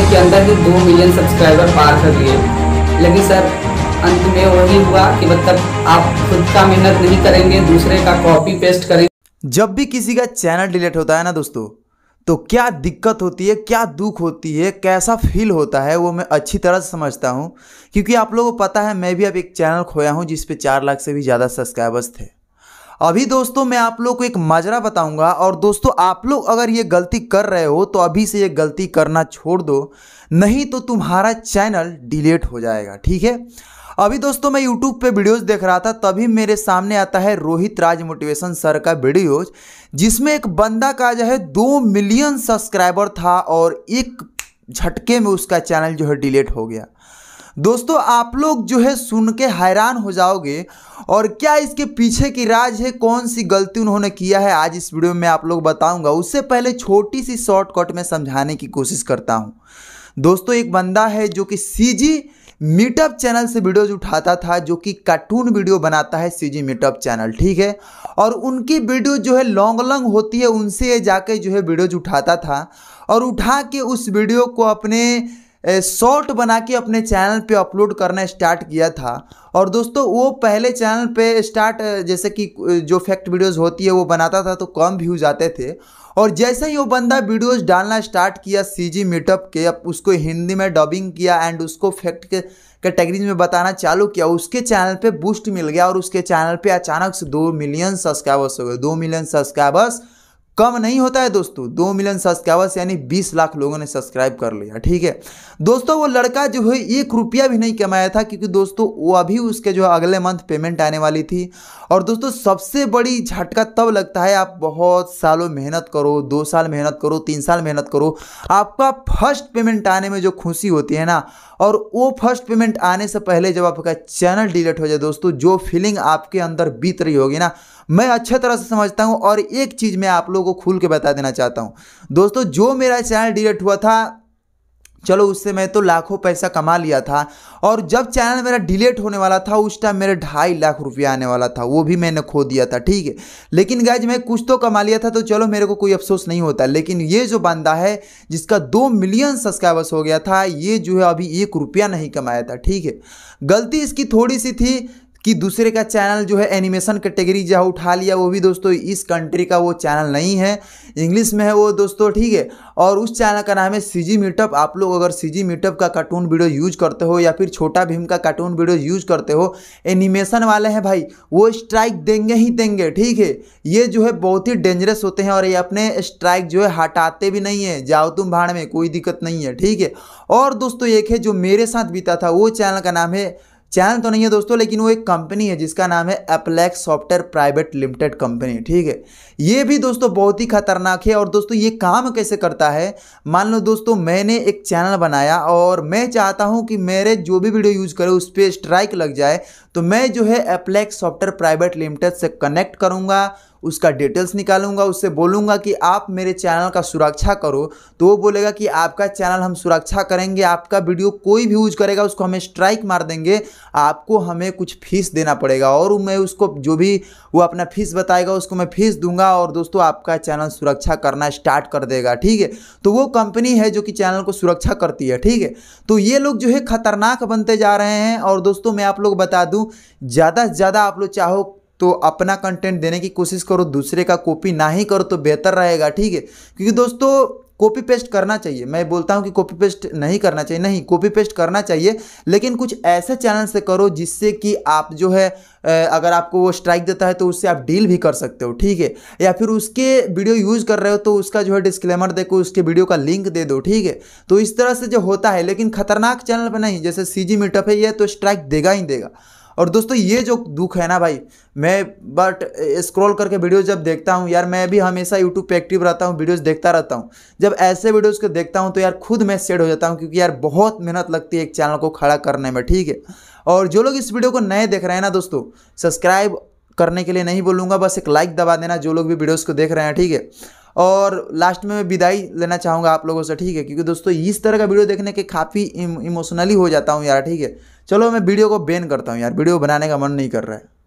महीने के अंदर ही दो मिलियन सब्सक्राइबर पार कर लिए लेकिन सर अंत में वही हुआ कि मतलब आप खुद का मेहनत नहीं करेंगे दूसरे का कॉपी पेस्ट करेंगे जब भी किसी का चैनल डिलीट होता है ना दोस्तों तो क्या दिक्कत होती है क्या दुख होती है कैसा फील होता है वो मैं अच्छी तरह से समझता हूँ क्योंकि आप लोगों को पता है मैं भी अब एक चैनल खोया हूँ जिसपे चार लाख से भी ज़्यादा सब्सक्राइबर्स थे अभी दोस्तों मैं आप लोग को एक माजरा बताऊंगा और दोस्तों आप लोग अगर ये गलती कर रहे हो तो अभी से ये गलती करना छोड़ दो नहीं तो तुम्हारा चैनल डिलीट हो जाएगा ठीक है अभी दोस्तों मैं यूट्यूब पे वीडियोस देख रहा था तभी मेरे सामने आता है रोहित राज मोटिवेशन सर का वीडियोज जिसमें एक बंदा का जो है दो मिलियन सब्सक्राइबर था और एक झटके में उसका चैनल जो है डिलीट हो गया दोस्तों आप लोग जो है सुन के हैरान हो जाओगे और क्या इसके पीछे की राज है कौन सी गलती उन्होंने किया है आज इस वीडियो में आप लोग बताऊंगा उससे पहले छोटी सी शॉर्टकट में समझाने की कोशिश करता हूँ दोस्तों एक बंदा है जो कि सीजी मीटअप चैनल से वीडियोज उठाता था जो कि कार्टून वीडियो बनाता है सीजी मीटअप चैनल ठीक है और उनकी वीडियो जो है लॉन्ग लॉन्ग होती है उनसे जाके जो है वीडियोज उठाता था और उठा के उस वीडियो को अपने शॉर्ट बना के अपने चैनल पे अपलोड करना स्टार्ट किया था और दोस्तों वो पहले चैनल पे स्टार्ट जैसे कि जो फैक्ट वीडियोस होती है वो बनाता था तो कम व्यूज आते थे और जैसे ही वो बंदा वीडियोस डालना स्टार्ट किया सीजी मीटअप के अब उसको हिंदी में डबिंग किया एंड उसको फैक्ट के कैटेगरीज में बताना चालू किया उसके चैनल पर बूस्ट मिल गया और उसके चैनल पर अचानक से दो मिलियन सब्सक्राइबर्स हो गए दो मिलियन सब्सक्राइबर्स कम नहीं होता है दोस्तों दो मिलियन सब्सक्राइबर्स यानी बीस लाख लोगों ने सब्सक्राइब कर लिया ठीक है दोस्तों वो लड़का जो है एक रुपया भी नहीं कमाया था क्योंकि दोस्तों वो अभी उसके जो अगले मंथ पेमेंट आने वाली थी और दोस्तों सबसे बड़ी झटका तब लगता है आप बहुत सालों मेहनत करो दो साल मेहनत करो तीन साल मेहनत करो आपका फर्स्ट पेमेंट आने में जो खुशी होती है ना और वो फर्स्ट पेमेंट आने से पहले जब आपका चैनल डिलीट हो जाए दोस्तों जो फीलिंग आपके अंदर बीत रही होगी ना मैं अच्छे तरह से समझता हूँ और एक चीज़ मैं आप लोगों को खुल के बता देना चाहता हूँ दोस्तों जो मेरा चैनल डिलीट हुआ था चलो उससे मैं तो लाखों पैसा कमा लिया था और जब चैनल मेरा डिलीट होने वाला था उस टाइम मेरे ढाई लाख रुपया आने वाला था वो भी मैंने खो दिया था ठीक है लेकिन गैज मैं कुछ तो कमा लिया था तो चलो मेरे को कोई अफसोस नहीं होता लेकिन ये जो बंदा है जिसका दो मिलियन सब्सक्राइबर्स हो गया था ये जो है अभी एक रुपया नहीं कमाया था ठीक है गलती इसकी थोड़ी सी थी कि दूसरे का चैनल जो है एनिमेशन कैटेगरी जहाँ उठा लिया वो भी दोस्तों इस कंट्री का वो चैनल नहीं है इंग्लिश में है वो दोस्तों ठीक है और उस चैनल का नाम है सी जी मीटअप आप लोग अगर सी जी मीटअप का कार्टून वीडियो यूज करते हो या फिर छोटा भीम का कार्टून वीडियो यूज करते हो एनिमेशन वाले हैं भाई वो स्ट्राइक देंगे ही देंगे ठीक है ये जो है बहुत ही डेंजरस होते हैं और ये अपने स्ट्राइक जो है हटाते भी नहीं है जाओ तुम भाड़ में कोई दिक्कत नहीं है ठीक है और दोस्तों एक है जो मेरे साथ बीता था वो चैनल का नाम है चैनल तो नहीं है दोस्तों लेकिन वो एक कंपनी है जिसका नाम है Aplex software private limited company ठीक है ये भी दोस्तों बहुत ही खतरनाक है और दोस्तों ये काम कैसे करता है मान लो दोस्तों मैंने एक चैनल बनाया और मैं चाहता हूँ कि मेरे जो भी वीडियो यूज़ करे उस पर स्ट्राइक लग जाए तो मैं जो है एप्लेक्स सॉफ्टवेयर प्राइवेट लिमिटेड से कनेक्ट करूँगा उसका डिटेल्स निकालूंगा उससे बोलूंगा कि आप मेरे चैनल का सुरक्षा करो तो वो बोलेगा कि आपका चैनल हम सुरक्षा करेंगे आपका वीडियो कोई भी यूज करेगा उसको हमें स्ट्राइक मार देंगे आपको हमें कुछ फीस देना पड़ेगा और मैं उसको जो भी वो अपना फीस बताएगा उसको मैं फीस दूंगा और दोस्तों आपका चैनल सुरक्षा करना स्टार्ट कर देगा ठीक है तो वो कंपनी है जो कि चैनल को सुरक्षा करती है ठीक है तो ये लोग जो है खतरनाक बनते जा रहे हैं और दोस्तों मैं आप लोग बता दूँ दूँ ज़्यादा से ज़्यादा आप लोग चाहो तो अपना कंटेंट देने की कोशिश करो दूसरे का कॉपी ना ही करो तो बेहतर रहेगा ठीक है क्योंकि दोस्तों कॉपी पेस्ट करना चाहिए मैं बोलता हूँ कि कॉपी पेस्ट नहीं करना चाहिए नहीं कॉपी पेस्ट करना चाहिए लेकिन कुछ ऐसे चैनल से करो जिससे कि आप जो है अगर आपको वो स्ट्राइक देता है तो उससे आप डील भी कर सकते हो ठीक है या फिर उसके वीडियो यूज़ कर रहे हो तो उसका जो है डिस्क्लेमर देखो उसके वीडियो का लिंक दे दो ठीक है तो इस तरह से जो होता है लेकिन खतरनाक चैनल पर नहीं जैसे सी जी मीटअप है ये तो स्ट्राइक देगा ही देगा और दोस्तों ये जो दुख है ना भाई मैं बट स्क्रॉल करके वीडियो जब देखता हूँ यार मैं भी हमेशा यूट्यूब पे एक्टिव रहता हूँ वीडियोस देखता रहता हूँ जब ऐसे वीडियोस को देखता हूँ तो यार खुद मैं सेड हो जाता हूँ क्योंकि यार बहुत मेहनत लगती है एक चैनल को खड़ा करने में ठीक है और जो लोग इस वीडियो को नए देख रहे हैं ना दोस्तों सब्सक्राइब करने के लिए नहीं बोलूँगा बस एक लाइक दबा देना जो लोग भी वीडियोज़ को देख रहे हैं ठीक है और लास्ट में मैं विदाई लेना चाहूँगा आप लोगों से ठीक है क्योंकि दोस्तों इस तरह का वीडियो देखने के काफ़ी इमोशनली हो जाता हूँ यार ठीक है चलो मैं वीडियो को बैन करता हूँ यार वीडियो बनाने का मन नहीं कर रहा है